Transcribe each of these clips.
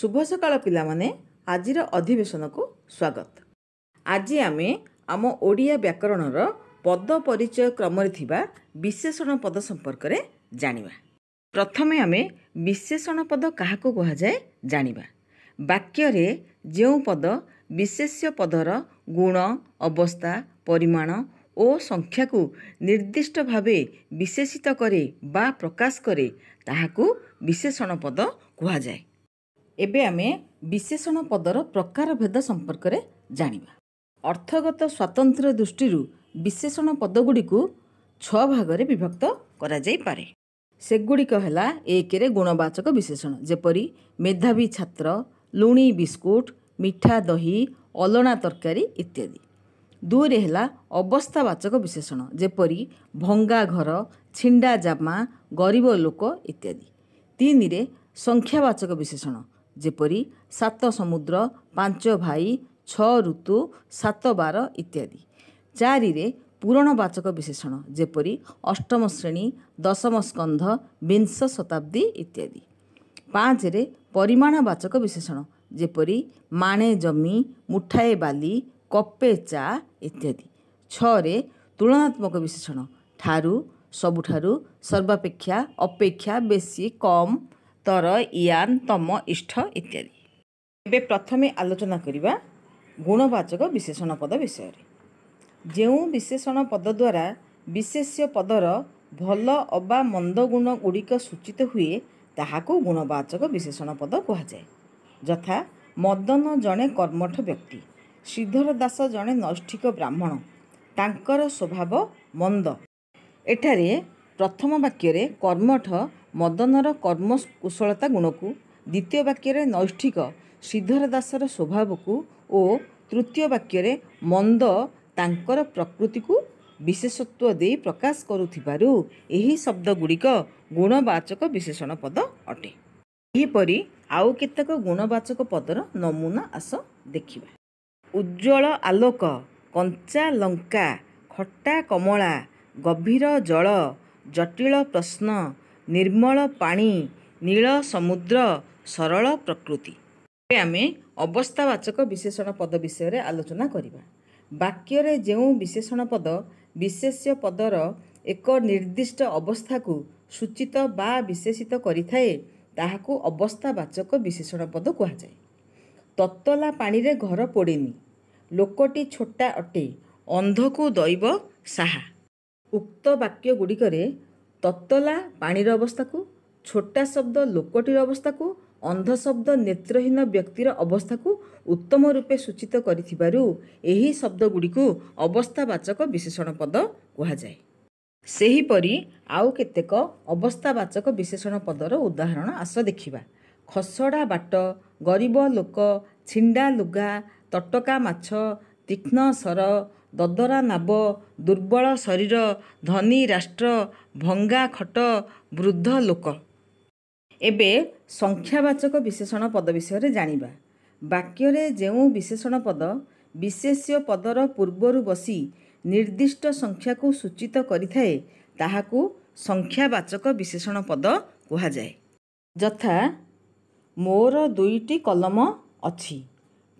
ଶୁଭ ସକାଳ ପିଲାମାନେ ଆଜିର ଅଧିବେଶନକୁ ସ୍ୱାଗତ ଆଜି ଆମେ ଆମ ଓଡ଼ିଆ ବ୍ୟାକରଣର ପଦ ପରିଚୟ କ୍ରମରେ ଥିବା ବିଶେଷଣ ପଦ ସମ୍ପର୍କରେ ଜାଣିବା ପ୍ରଥମେ ଆମେ ବିଶେଷଣ ପଦ କାହାକୁ କୁହାଯାଏ ଜାଣିବା ବାକ୍ୟରେ ଯେଉଁ ପଦ ବିଶେଷ୍ୟ ପଦର ଗୁଣ ଅବସ୍ଥା ପରିମାଣ ଓ ସଂଖ୍ୟାକୁ ନିର୍ଦ୍ଦିଷ୍ଟ ଭାବେ ବିଶେଷିତ କରେ ବା ପ୍ରକାଶ କରେ ତାହାକୁ ବିଶେଷଣ ପଦ କୁହାଯାଏ ଏବେ ଆମେ ବିଶେଷଣ ପଦର ପ୍ରକାର ଭେଦ ସମ୍ପର୍କରେ ଜାଣିବା ଅର୍ଥଗତ ସ୍ୱାତନ୍ତ୍ର୍ୟ ଦୃଷ୍ଟିରୁ ବିଶେଷଣ ପଦଗୁଡ଼ିକୁ ଛଅ ଭାଗରେ ବିଭକ୍ତ କରାଯାଇପାରେ ସେଗୁଡ଼ିକ ହେଲା ଏକରେ ଗୁଣବାଚକ ବିଶେଷଣ ଯେପରି ମେଧାବୀ ଛାତ୍ର ଲୁଣି ବିସ୍କୁଟ ମିଠା ଦହି ଅଲଣା ତରକାରୀ ଇତ୍ୟାଦି ଦୁଇରେ ହେଲା ଅବସ୍ଥାବାଚକ ବିଶେଷଣ ଯେପରି ଭଙ୍ଗା ଘର ଛିଣ୍ଡା ଜାମା ଗରିବ ଲୋକ ଇତ୍ୟାଦି ତିନିରେ ସଂଖ୍ୟାବାଚକ ବିଶେଷଣ ଯେପରି ସାତ ସମୁଦ୍ର ପାଞ୍ଚ ଭାଇ ଛଅ ଋତୁ ସାତ ବାର ଇତ୍ୟାଦି ଚାରିରେ ବାଚକ ବିଶେଷଣ ଯେପରି ଅଷ୍ଟମ ଶ୍ରେଣୀ ଦଶମ ସ୍କନ୍ଧ ବିଂଶ ଶତାବ୍ଦୀ ଇତ୍ୟାଦି ପାଞ୍ଚରେ ପରିମାଣ ବାଚକ ବିଶେଷଣ ଯେପରି ମାଣେ ଜମି ମୁଠାଏ ବାଲି କପେ ଚା ଇତ୍ୟାଦି ଛଅରେ ତୁଳନାତ୍ମକ ବିଶେଷଣ ଠାରୁ ସବୁଠାରୁ ସର୍ବାପେକ୍ଷା ଅପେକ୍ଷା ବେଶୀ କମ୍ ତର ଇଆନ୍ ତମ ଇଷ୍ଠ ଇତ୍ୟାଦି ଏବେ ପ୍ରଥମେ ଆଲୋଚନା କରିବା ଗୁଣବାଚକ ବିଶେଷଣ ପଦ ବିଷୟରେ ଯେଉଁ ବିଶେଷଣ ପଦ ଦ୍ୱାରା ବିଶେଷ୍ୟ ପଦର ଭଲ ଅବା ମନ୍ଦ ଗୁଣ ଗୁଡ଼ିକ ସୂଚିତ ହୁଏ ତାହାକୁ ଗୁଣବାଚକ ବିଶେଷଣ ପଦ କୁହାଯାଏ ଯଥା ମଦନ ଜଣେ କର୍ମଠ ବ୍ୟକ୍ତି ଶ୍ରୀଧର ଦାସ ଜଣେ ନୈଷ୍ଠିକ ବ୍ରାହ୍ମଣ ତାଙ୍କର ସ୍ୱଭାବ ମନ୍ଦ ଏଠାରେ ପ୍ରଥମ ବାକ୍ୟରେ କର୍ମଠ ମଦନର କର୍ମକୁଶଳତା ଗୁଣକୁ ଦ୍ୱିତୀୟ ବାକ୍ୟରେ ନୈଷ୍ଠିକ ଶ୍ରୀଧର ଦାସର ସ୍ୱଭାବକୁ ଓ ତୃତୀୟ ବାକ୍ୟରେ ମନ୍ଦ ତାଙ୍କର ପ୍ରକୃତିକୁ ବିଶେଷତ୍ୱ ଦେଇ ପ୍ରକାଶ କରୁଥିବାରୁ ଏହି ଶବ୍ଦଗୁଡ଼ିକ ଗୁଣବାଚକ ବିଶେଷଣ ପଦ ଅଟେ ଏହିପରି ଆଉ କେତେକ ଗୁଣବାଚକ ପଦର ନମୁନା ଆସ ଦେଖିବା ଉଜ୍ଜଳ ଆଲୋକ କଞ୍ଚା ଲଙ୍କା ଖଟା କମଳା ଗଭୀର ଜଳ ଜଟିଳ ପ୍ରଶ୍ନ ନିର୍ମଳ ପାଣି ନୀଳ ସମୁଦ୍ର ସରଳ ପ୍ରକୃତି ଏବେ ଆମେ ଅବସ୍ଥାବାଚକ ବିଶେଷଣ ପଦ ବିଷୟରେ ଆଲୋଚନା କରିବା ବାକ୍ୟରେ ଯେଉଁ ବିଶେଷଣ ପଦ ବିଶେଷ ପଦର ଏକ ନିର୍ଦ୍ଦିଷ୍ଟ ଅବସ୍ଥାକୁ ସୂଚିତ ବା ବିଶେଷିତ କରିଥାଏ ତାହାକୁ ଅବସ୍ଥାବାଚକ ବିଶେଷଣ ପଦ କୁହାଯାଏ ତତଲା ପାଣିରେ ଘର ପୋଡ଼େନି ଲୋକଟି ଛୋଟା ଅଟେ ଅନ୍ଧକୁ ଦୈବ ସାହା ଉକ୍ତ ବାକ୍ୟଗୁଡ଼ିକରେ ତତଲା ପାଣିର ଅବସ୍ଥାକୁ ଛୋଟା ଶବ୍ଦ ଲୋକଟିର ଅବସ୍ଥାକୁ ଅନ୍ଧ ଶବ୍ଦ ନେତ୍ରହୀନ ବ୍ୟକ୍ତିର ଅବସ୍ଥାକୁ ଉତ୍ତମ ରୂପେ ସୂଚିତ କରିଥିବାରୁ ଏହି ଶବ୍ଦଗୁଡ଼ିକୁ ଅବସ୍ଥାବାଚକ ବିଶେଷଣ ପଦ କୁହାଯାଏ ସେହିପରି ଆଉ କେତେକ ଅବସ୍ଥାବାଚକ ବିଶେଷଣ ପଦର ଉଦାହରଣ ଆସ ଦେଖିବା ଖସଡ଼ା ବାଟ ଗରିବ ଲୋକ ଛିଣ୍ଡା ଲୁଗା ତଟକା ମାଛ ତୀକ୍ଷ୍ଣ ସର ଦଦରା ନାବ ଦୁର୍ବଳ ଶରୀର ଧନୀ ରାଷ୍ଟ୍ର ଭଙ୍ଗା ଖଟ ବୃଦ୍ଧ ଲୋକ ଏବେ ସଂଖ୍ୟାବାଚକ ବିଶେଷଣ ପଦ ବିଷୟରେ ଜାଣିବା ବାକ୍ୟରେ ଯେଉଁ ବିଶେଷଣ ପଦ ବିଶେଷ୍ୟ ପଦର ପୂର୍ବରୁ ବସି ନିର୍ଦ୍ଦିଷ୍ଟ ସଂଖ୍ୟାକୁ ସୂଚିତ କରିଥାଏ ତାହାକୁ ସଂଖ୍ୟାବାଚକ ବିଶେଷଣ ପଦ କୁହାଯାଏ ଯଥା ମୋର ଦୁଇଟି କଲମ ଅଛି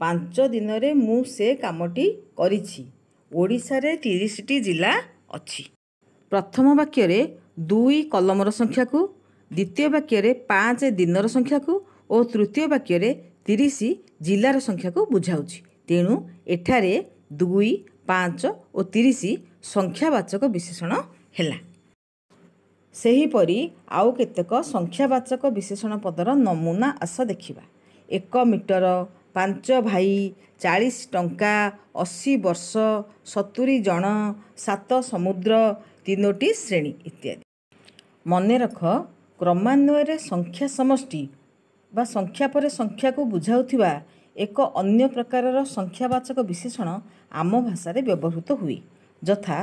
ପାଞ୍ଚ ଦିନରେ ମୁଁ ସେ କାମଟି କରିଛି ଓଡ଼ିଶାରେ ତିରିଶଟି ଜିଲ୍ଲା ଅଛି ପ୍ରଥମ ବାକ୍ୟରେ ଦୁଇ କଲମର ସଂଖ୍ୟାକୁ ଦ୍ୱିତୀୟ ବାକ୍ୟରେ ପାଞ୍ଚ ଦିନର ସଂଖ୍ୟାକୁ ଓ ତୃତୀୟ ବାକ୍ୟରେ ତିରିଶ ଜିଲ୍ଲାର ସଂଖ୍ୟାକୁ ବୁଝାଉଛି ତେଣୁ ଏଠାରେ ଦୁଇ ପାଞ୍ଚ ଓ ତିରିଶ ସଂଖ୍ୟାବାଚକ ବିଶେଷଣ ହେଲା ସେହିପରି ଆଉ କେତେକ ସଂଖ୍ୟାବାଚକ ବିଶେଷଣ ପଦର ନମୁନା ଆଶା ଦେଖିବା ଏକ ମିଟର ପାଞ୍ଚ ଭାଇ ଚାଳିଶ ଟଙ୍କା ଅଶୀ ବର୍ଷ ସତୁରି ଜଣ ସାତ ସମୁଦ୍ର ତିନୋଟି ଶ୍ରେଣୀ ଇତ୍ୟାଦି ମନେ ରଖ କ୍ରମାନ୍ୱୟରେ ସଂଖ୍ୟା ସମଷ୍ଟି ବା ସଂଖ୍ୟା ପରେ ସଂଖ୍ୟାକୁ ବୁଝାଉଥିବା ଏକ ଅନ୍ୟ ପ୍ରକାରର ସଂଖ୍ୟାବାଚକ ବିଶେଷଣ ଆମ ଭାଷାରେ ବ୍ୟବହୃତ ହୁଏ ଯଥା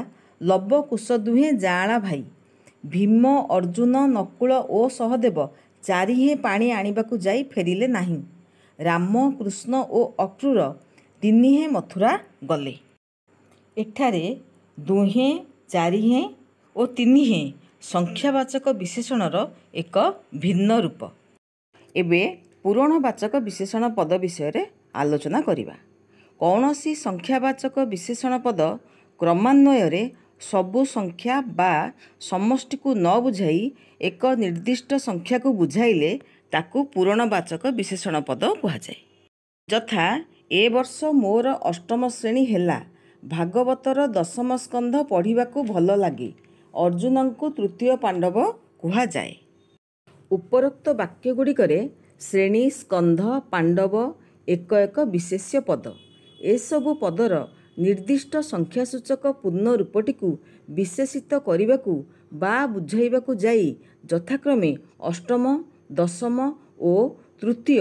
ଲବ କୁଶ ଦୁହେଁ ଜାଆଁଳା ଭାଇ ଭୀମ ଅର୍ଜୁନ ନକୁଳ ଓ ସହଦେବ ଚାରିହେଁ ପାଣି ଆଣିବାକୁ ଯାଇ ଫେରିଲେ ନାହିଁ ରାମ କୃଷ୍ଣ ଓ ଅକ୍ରୁର ତିନିହେଁ ମଥୁରା ଗଲେ ଏଠାରେ ଦୁହେଁ ଚାରିହେଁ ଓ ତିନିହେଁ ସଂଖ୍ୟାବାଚକ ବିଶେଷଣର ଏକ ଭିନ୍ନ ରୂପ ଏବେ ବାଚକ ବିଶେଷଣ ପଦ ବିଷୟରେ ଆଲୋଚନା କରିବା କୌଣସି ସଂଖ୍ୟାବାଚକ ବିଶେଷଣ ପଦ କ୍ରମାନ୍ୱୟରେ ସବୁ ସଂଖ୍ୟା ବା ସମଷ୍ଟିକୁ ନ ବୁଝାଇ ଏକ ନିର୍ଦ୍ଦିଷ୍ଟ ସଂଖ୍ୟାକୁ ବୁଝାଇଲେ ତାକୁ ପୂରଣବାଚକ ବିଶେଷଣ ପଦ କୁହାଯାଏ ଯଥା ଏ ବର୍ଷ ମୋର ଅଷ୍ଟମ ଶ୍ରେଣୀ ହେଲା ଭାଗବତର ଦଶମ ସ୍କନ୍ଧ ପଢ଼ିବାକୁ ଭଲ ଲାଗେ ଅର୍ଜୁନଙ୍କୁ ତୃତୀୟ ପାଣ୍ଡବ କୁହାଯାଏ ଉପରୋକ୍ତ ବାକ୍ୟଗୁଡ଼ିକରେ ଶ୍ରେଣୀ ସ୍କନ୍ଧ ପାଣ୍ଡବ ଏକ ଏକ ବିଶେଷ ପଦ ଏସବୁ ପଦର ନିର୍ଦ୍ଦିଷ୍ଟ ସଂଖ୍ୟାସୂଚକ ପୂର୍ଣ୍ଣ ରୂପଟିକୁ ବିଶେଷିତ କରିବାକୁ ବା ବୁଝାଇବାକୁ ଯାଇ ଯଥାକ୍ରମେ ଅଷ୍ଟମ ଦଶମ ଓ ତୃତୀୟ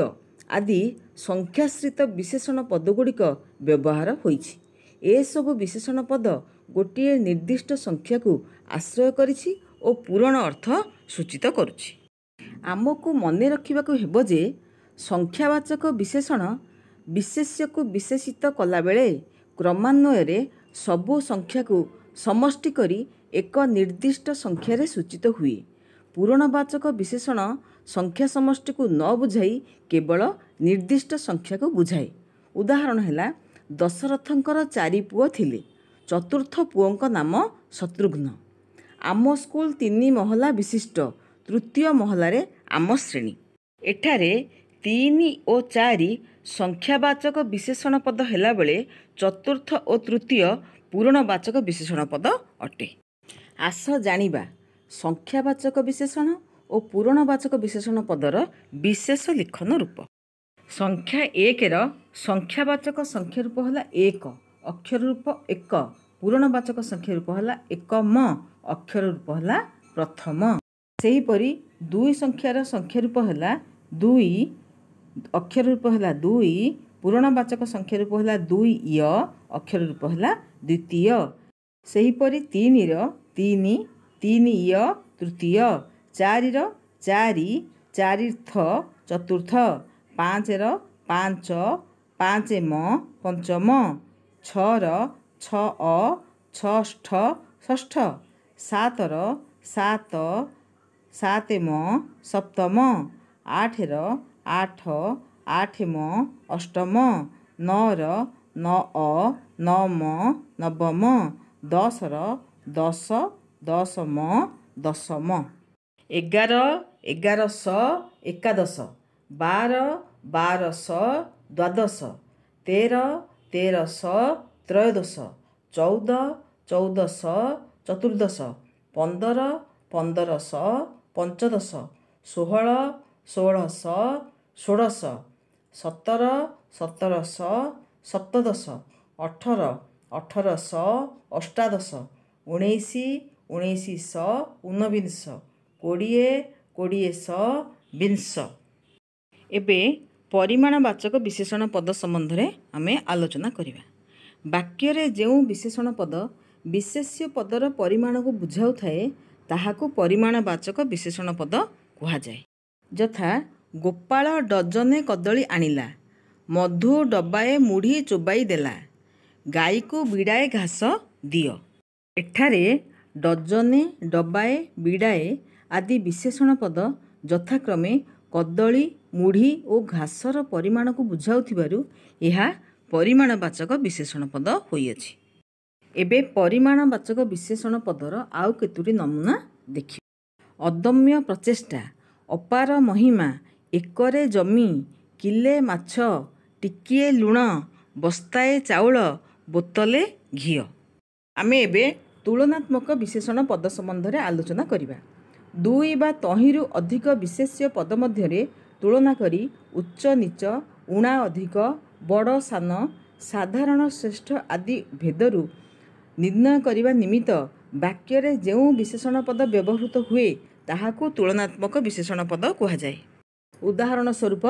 ଆଦି ସଂଖ୍ୟାଶ୍ରିତ ବିଶେଷଣ ପଦ ଗୁଡ଼ିକ ବ୍ୟବହାର ହୋଇଛି ଏସବୁ ବିଶେଷଣ ପଦ ଗୋଟିଏ ନିର୍ଦ୍ଦିଷ୍ଟ ସଂଖ୍ୟାକୁ ଆଶ୍ରୟ କରିଛି ଓ ପୂରଣ ଅର୍ଥ ସୂଚିତ କରୁଛି ଆମକୁ ମନେ ରଖିବାକୁ ହେବ ଯେ ସଂଖ୍ୟାବାଚକ ବିଶେଷଣ ବିଶେଷ୍ୟକୁ ବିଶେଷିତ କଲାବେଳେ କ୍ରମାନ୍ୱୟରେ ସବୁ ସଂଖ୍ୟାକୁ ସମଷ୍ଟି କରି ଏକ ନିର୍ଦ୍ଦିଷ୍ଟ ସଂଖ୍ୟାରେ ସୂଚିତ ହୁଏ ପୁରଣବାଚକ ବିଶେଷଣ ସଂଖ୍ୟା ସମଷ୍ଟିକୁ ନ ବୁଝାଇ କେବଳ ନିର୍ଦ୍ଦିଷ୍ଟ ସଂଖ୍ୟାକୁ ବୁଝାଏ ଉଦାହରଣ ହେଲା ଦଶରଥଙ୍କର ଚାରି ପୁଅ ଥିଲେ ଚତୁର୍ଥ ପୁଅଙ୍କ ନାମ ଶତ୍ରୁଘ୍ନ ଆମ ସ୍କୁଲ ତିନି ମହଲା ବିଶିଷ୍ଟ ତୃତୀୟ ମହଲାରେ ଆମ ଶ୍ରେଣୀ ଏଠାରେ ତିନି ଓ ଚାରି ସଂଖ୍ୟାବାଚକ ବିଶେଷଣ ପଦ ହେଲାବେଳେ ଚତୁର୍ଥ ଓ ତୃତୀୟ ପୂରଣବାଚକ ବିଶେଷଣ ପଦ ଅଟେ ଆସ ଜାଣିବା ସଂଖ୍ୟାବାଚକ ବିଶେଷଣ ଓ ପୁରାଣବାଚକ ବିଶେଷଣ ପଦର ବିଶେଷ ଲିଖନ ରୂପ ସଂଖ୍ୟା ଏକର ସଂଖ୍ୟାବାଚକ ସଂଖ୍ୟା ରୂପ ହେଲା ଏକ ଅକ୍ଷର ରୂପ ଏକ ବାଚକ ସଂଖ୍ୟା ରୂପ ହେଲା ଏକମ ଅକ୍ଷର ରୂପ ହେଲା ପ୍ରଥମ ସେହିପରି ଦୁଇ ସଂଖ୍ୟାର ସଂଖ୍ୟା ରୂପ ହେଲା ଦୁଇ ଅକ୍ଷର ରୂପ ହେଲା ଦୁଇ ବାଚକ ସଂଖ୍ୟା ରୂପ ହେଲା ଦୁଇ ୟ ଅକ୍ଷର ରୂପ ହେଲା ଦ୍ୱିତୀୟ ସେହିପରି ତିନିର ତିନି ତିନି ୟ ତୃତୀୟ ଚାରିର ଚାରି ଚାରିର୍ଥ ଚତୁର୍ଥ ପାଞ୍ଚର ପାଞ୍ଚ ପାଞ୍ଚ ମ ପଞ୍ଚମ ଛଅର ଛଅ ଅ ଛଷଠ ଷଷ୍ଠ ସାତର ସାତ ସାତ ମ ସପ୍ତମ ଆଠର ଆଠ ଆଠ ମ ଅଷ୍ଟମ ନଅର ନଅ ଅ ନଅ ମ ନବମ ଦଶର ଦଶ ଦଶମ ଦଶମ ଏଗାର ଏଗାରଶହ ଏକାଦଶ ବାର ବାରଶହ ଦ୍ୱାଦଶ ତେର ତେରଶହ ତ୍ରୟୋଦଶ ଚଉଦ ଚଉଦଶହ ଚତୁର୍ଦ୍ଦଶ ପନ୍ଦର ପନ୍ଦରଶହ ପଞ୍ଚଦଶ ଷୋହଳ ଷୋହଳଶହ ଷୋଡ଼ଶ ସତର ସତରଶହ ସପ୍ତଦଶ ଅଠର ଅଠରଶହ ଅଷ୍ଟାଦଶ ଉଣେଇଶ ଉଣେଇଶଶହ ଉନବିଂଶ କୋଡ଼ିଏ କୋଡ଼ିଏ ଶହ ବିଂଶ ଏବେ ପରିମାଣବାଚକ ବିଶେଷଣ ପଦ ସମ୍ବନ୍ଧରେ ଆମେ ଆଲୋଚନା କରିବା ବାକ୍ୟରେ ଯେଉଁ ବିଶେଷଣ ପଦ ବିଶେଷ୍ୟ ପଦର ପରିମାଣକୁ ବୁଝାଉଥାଏ ତାହାକୁ ପରିମାଣବାଚକ ବିଶେଷଣ ପଦ କୁହାଯାଏ ଯଥା ଗୋପାଳ ଡଜନେ କଦଳୀ ଆଣିଲା ମଧୁ ଡବାଏ ମୁଢ଼ି ଚୋବାଇ ଦେଲା ଗାଈକୁ ବିଡ଼ାଏ ଘାସ ଦିଅ ଏଠାରେ ଡଜନେ ଡବାଏ ବିଡ଼ାଏ ଆଦି ବିଶେଷଣ ପଦ ଯଥାକ୍ରମେ କଦଳୀ ମୁଢ଼ି ଓ ଘାସର ପରିମାଣକୁ ବୁଝାଉଥିବାରୁ ଏହା ପରିମାଣବାଚକ ବିଶେଷଣ ପଦ ହୋଇଅଛି ଏବେ ପରିମାଣବାଚକ ବିଶେଷଣ ପଦର ଆଉ କେତୋଟି ନମୁନା ଦେଖିବ ଅଦମ୍ୟ ପ୍ରଚେଷ୍ଟା ଅପାର ମହିମା ଏକରେ ଜମି କିଲେ ମାଛ ଟିକିଏ ଲୁଣ ବସ୍ତାଏ ଚାଉଳ ବୋତଲେ ଘିଅ ଆମେ ଏବେ ତୁଳନାତ୍ମକ ବିଶେଷଣ ପଦ ସମ୍ବନ୍ଧରେ ଆଲୋଚନା କରିବା ଦୁଇ ବା ତହିଁରୁ ଅଧିକ ବିଶେଷ୍ୟ ପଦ ମଧ୍ୟରେ ତୁଳନା କରି ଉଚ୍ଚ ନୀଚ ଉଣା ଅଧିକ ବଡ଼ ସାନ ସାଧାରଣ ଶ୍ରେଷ୍ଠ ଆଦି ଭେଦରୁ ନିର୍ଣ୍ଣୟ କରିବା ନିମିତ୍ତ ବାକ୍ୟରେ ଯେଉଁ ବିଶେଷଣ ପଦ ବ୍ୟବହୃତ ହୁଏ ତାହାକୁ ତୁଳନାତ୍ମକ ବିଶେଷଣ ପଦ କୁହାଯାଏ ଉଦାହରଣ ସ୍ୱରୂପ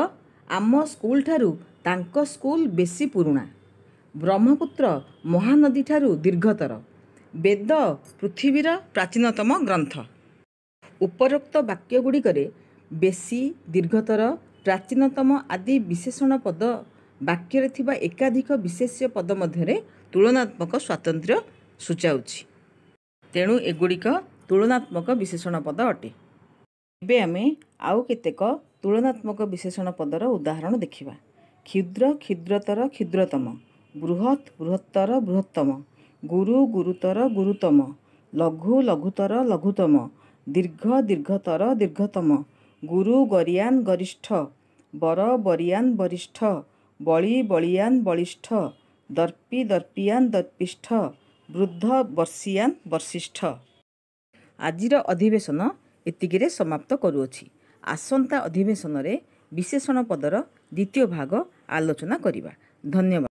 ଆମ ସ୍କୁଲଠାରୁ ତାଙ୍କ ସ୍କୁଲ ବେଶୀ ପୁରୁଣା ବ୍ରହ୍ମପୁତ୍ର ମହାନଦୀଠାରୁ ଦୀର୍ଘତର ବେଦ ପୃଥିବୀର ପ୍ରାଚୀନତମ ଗ୍ରନ୍ଥ ଉପରୋକ୍ତ ବାକ୍ୟଗୁଡ଼ିକରେ ବେଶୀ ଦୀର୍ଘତର ପ୍ରାଚୀନତମ ଆଦି ବିଶେଷଣ ପଦ ବାକ୍ୟରେ ଥିବା ଏକାଧିକ ବିଶେଷ ପଦ ମଧ୍ୟରେ ତୁଳନାତ୍ମକ ସ୍ୱାତନ୍ତ୍ର୍ୟ ସୂଚାଉଛି ତେଣୁ ଏଗୁଡ଼ିକ ତୁଳନାତ୍ମକ ବିଶେଷଣ ପଦ ଅଟେ ଏବେ ଆମେ ଆଉ କେତେକ ତୁଳନାତ୍ମକ ବିଶେଷଣ ପଦର ଉଦାହରଣ ଦେଖିବା କ୍ଷୁଦ୍ର କ୍ଷୁଦ୍ରତର କ୍ଷୁଦ୍ରତମ ବୃହତ୍ ବୃହତ୍ତର ବୃହତ୍ତମ ଗୁରୁ ଗୁରୁତର ଗୁରୁତମ ଲଘୁ ଲଘୁତର ଲଘୁତମ ଦୀର୍ଘ ଦୀର୍ଘତର ଦୀର୍ଘତମ ଗୁରୁ ଗରିଆନ୍ ଗରିଷ୍ଠ ବର ବରିଆନ୍ ବରିଷ୍ଠ ବଳି ବଳିଆନ୍ ବଳିଷ୍ଠ ଦର୍ପି ଦର୍ପିଆନ୍ ଦର୍ପିଷ୍ଠ ବୃଦ୍ଧ ବର୍ଷିଆନ୍ ବର୍ଷିଷ୍ଠ ଆଜିର ଅଧିବେଶନ ଏତିକିରେ ସମାପ୍ତ କରୁଅଛି ଆସନ୍ତା ଅଧିବେଶନରେ ବିଶେଷଣ ପଦର ଦ୍ୱିତୀୟ ଭାଗ ଆଲୋଚନା କରିବା ଧନ୍ୟବାଦ